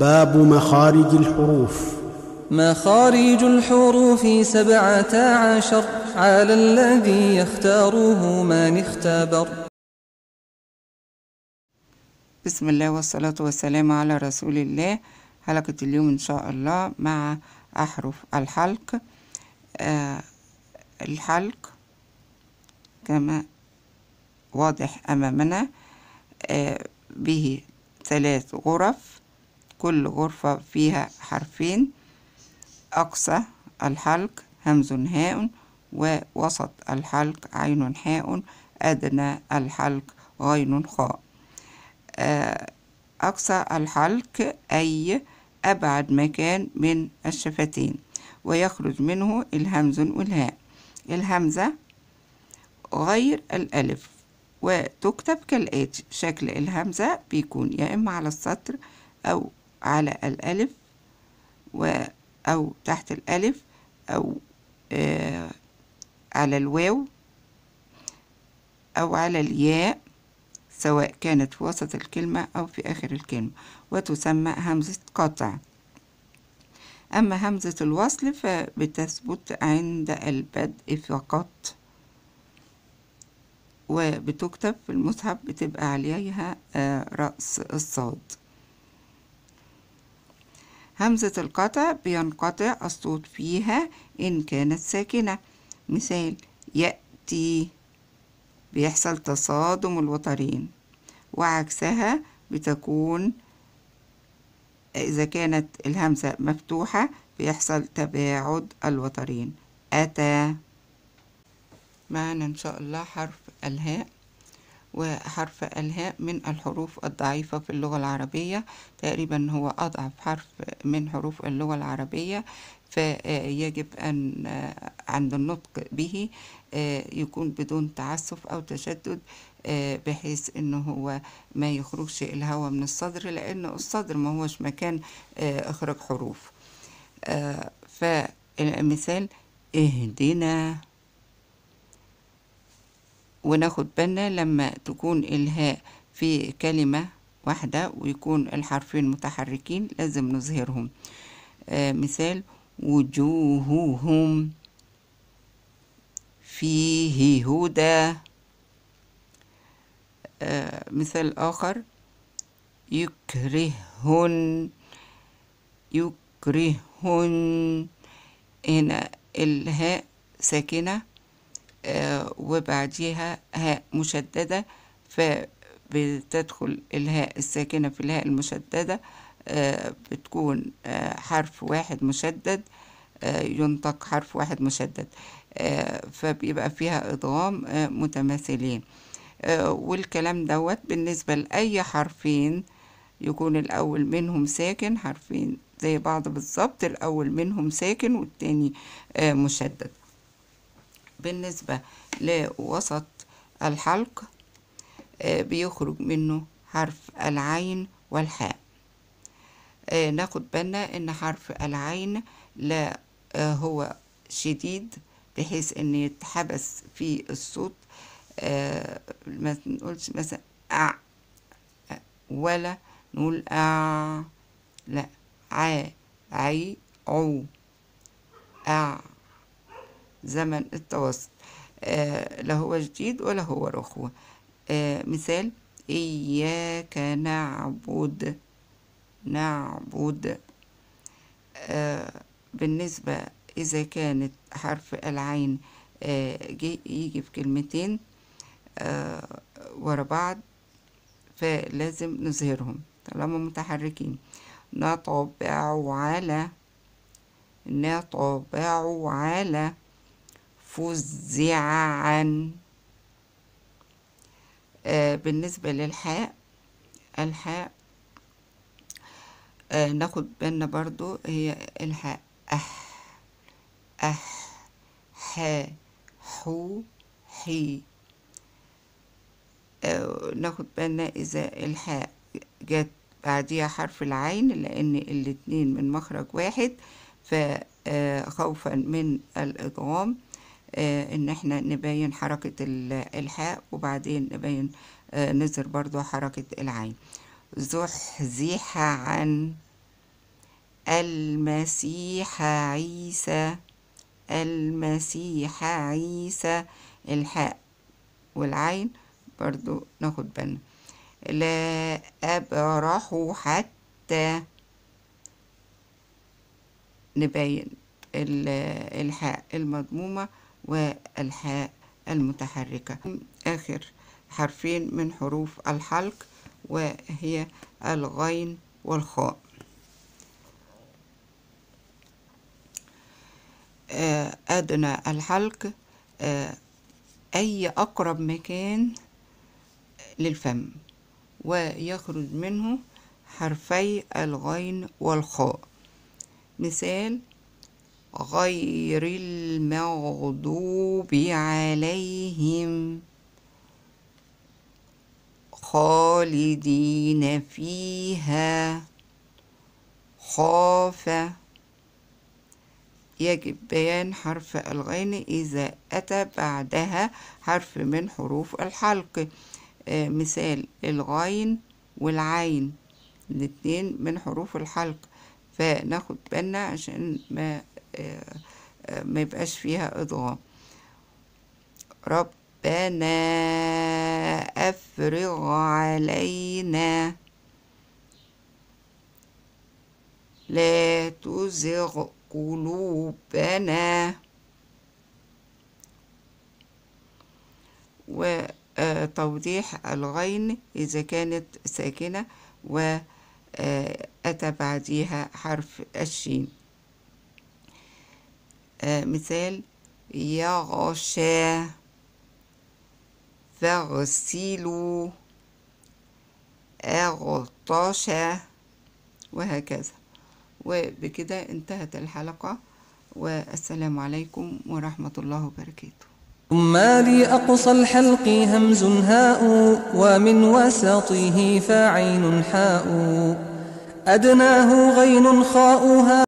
باب مخارج الحروف مخارج الحروف سبعة عشر على الذي يختاره من اختبر بسم الله والصلاة والسلام على رسول الله حلقة اليوم إن شاء الله مع أحرف الحلق آه الحلق كما واضح أمامنا آه به ثلاث غرف كل غرفة فيها حرفين أقصى الحلق همز هاء ووسط الحلق عين حاء أدنى الحلق غين خاء آه، أقصى الحلق أي أبعد مكان من الشفتين ويخرج منه الهمز والهاء الهمزة غير الألف وتكتب كالآتي شكل الهمزة بيكون يا إما على السطر أو على الألف و أو تحت الألف أو آه على الواو أو على الياء سواء كانت في وسط الكلمة أو في آخر الكلمة وتسمى همزة قطع أما همزة الوصل فبتثبت عند البدء فقط وبتكتب في المصحف بتبقى عليها آه، رأس الصاد همزة القطع بينقطع الصوت فيها إن كانت ساكنة مثال يأتي بيحصل تصادم الوترين وعكسها بتكون إذا كانت الهمزة مفتوحة بيحصل تباعد الوترين أتى معنا إن شاء الله حرف الهاء وحرف الهاء من الحروف الضعيفة في اللغة العربية تقريبا هو أضعف حرف من حروف اللغة العربية فيجب أن عند النطق به يكون بدون تعسف أو تشدد بحيث أنه هو ما يخرجش الهواء من الصدر لان الصدر ما هوش مكان اخراج حروف فمثال اهدنا وناخد بالنا لما تكون الهاء في كلمة واحدة ويكون الحرفين متحركين لازم نظهرهم آه مثال وجوههم فيه هدى آه مثال آخر يكرههن يكرههن هنا الهاء ساكنة آه، وبعديها هاء مشددة فبتدخل الهاء الساكنة في الهاء المشددة آه، بتكون آه، حرف واحد مشدد ينطق حرف واحد مشدد فبيبقى فيها إضغام متماثلين والكلام دوت بالنسبة لأي حرفين يكون الأول منهم ساكن حرفين زي بعض بالظبط الأول منهم ساكن والتاني مشدد بالنسبة لوسط الحلق آه، بيخرج منه حرف العين والحاء آه، ناخد بالنا ان حرف العين لا آه، هو شديد بحيث ان يتحبس في الصوت ما نقولش مثلا أع ولا نقول أع لا ع عي عو أع زمن التوسط آه، لا هو جديد ولا هو رخوة آه، مثال إياك نعبد نعبد آه، بالنسبة إذا كانت حرف العين يجي في كلمتين ورا بعض فلازم نظهرهم طالما متحركين نطبع على نطبع على فزع عن آه، بالنسبة للحاء الحاء آه، ناخد بالنا برضو هي الحاء أح أح ح حو حي آه، ناخد بالنا إذا الحاء جت بعديها حرف العين لأن الاتنين من مخرج واحد فخوفا من الإدغام آه، ان احنا نبين حركة الحاء وبعدين نبين آه، نظهر برضو حركة العين زحزح عن المسيح عيسى المسيح عيسى الحاء والعين برضو ناخد بالنا لا أبرح حتى نبين الحاء المضمومة والحاء المتحركة آخر حرفين من حروف الحلق وهي الغين والخاء آه، أدنى الحلق آه، أي أقرب مكان للفم ويخرج منه حرفي الغين والخاء مثال غير المغضوب عليهم خالدين فيها خاف يجب بيان حرف الغين إذا أتى بعدها حرف من حروف الحلق آه مثال الغين والعين الاتنين من حروف الحلق فناخد بالنا عشان ما آه، آه، ما يبقاش فيها اضغام ربنا افرغ علينا لا تزغ قلوبنا وتوضيح الغين إذا كانت ساكنة وأتى بعديها حرف الشين آه، مثال يغشى فاغسلوا أغطش وهكذا وبكده انتهت الحلقة والسلام عليكم ورحمة الله وبركاته ثم لأقصى الحلق همز هاء ومن وسطه فعين حاء أدناه غين خاؤها